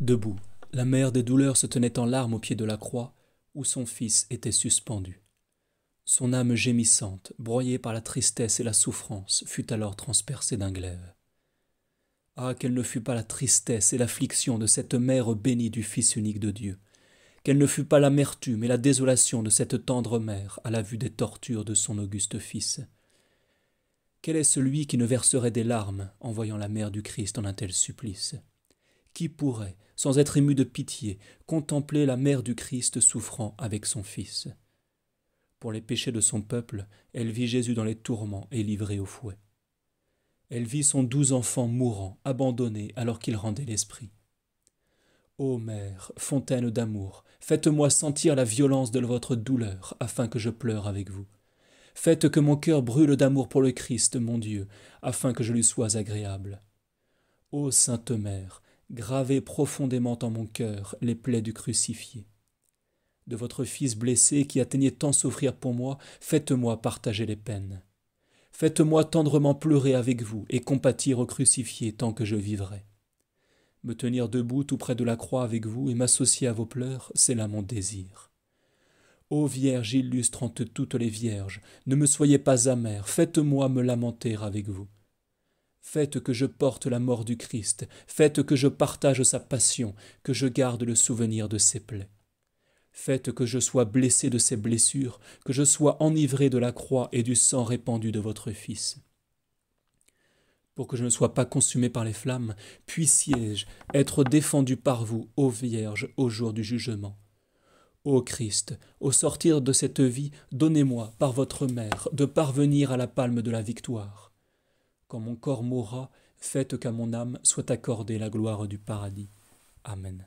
Debout, la mère des douleurs se tenait en larmes au pied de la croix, où son fils était suspendu. Son âme gémissante, broyée par la tristesse et la souffrance, fut alors transpercée d'un glaive. Ah, qu'elle ne fut pas la tristesse et l'affliction de cette mère bénie du Fils unique de Dieu, qu'elle ne fut pas l'amertume et la désolation de cette tendre mère à la vue des tortures de son auguste Fils. Quel est celui qui ne verserait des larmes en voyant la mère du Christ en un tel supplice? qui pourrait, sans être ému de pitié, contempler la mère du Christ souffrant avec son Fils Pour les péchés de son peuple, elle vit Jésus dans les tourments et livré au fouet. Elle vit son doux enfant mourant, abandonné alors qu'il rendait l'esprit. Ô mère, fontaine d'amour, faites-moi sentir la violence de votre douleur, afin que je pleure avec vous. Faites que mon cœur brûle d'amour pour le Christ, mon Dieu, afin que je lui sois agréable. Ô Sainte Mère, Gravez profondément en mon cœur les plaies du crucifié. De votre Fils blessé qui atteignait tant souffrir pour moi, faites-moi partager les peines. Faites-moi tendrement pleurer avec vous et compatir au crucifié tant que je vivrai. Me tenir debout tout près de la croix avec vous et m'associer à vos pleurs, c'est là mon désir. Ô Vierge illustre entre toutes les vierges, ne me soyez pas amère, faites-moi me lamenter avec vous. Faites que je porte la mort du Christ, faites que je partage sa passion, que je garde le souvenir de ses plaies. Faites que je sois blessé de ses blessures, que je sois enivré de la croix et du sang répandu de votre Fils. Pour que je ne sois pas consumé par les flammes, puissiez-je être défendu par vous, ô Vierge, au jour du jugement. Ô Christ, au sortir de cette vie, donnez-moi, par votre mère, de parvenir à la palme de la victoire quand mon corps mourra, faites qu'à mon âme soit accordée la gloire du paradis. Amen.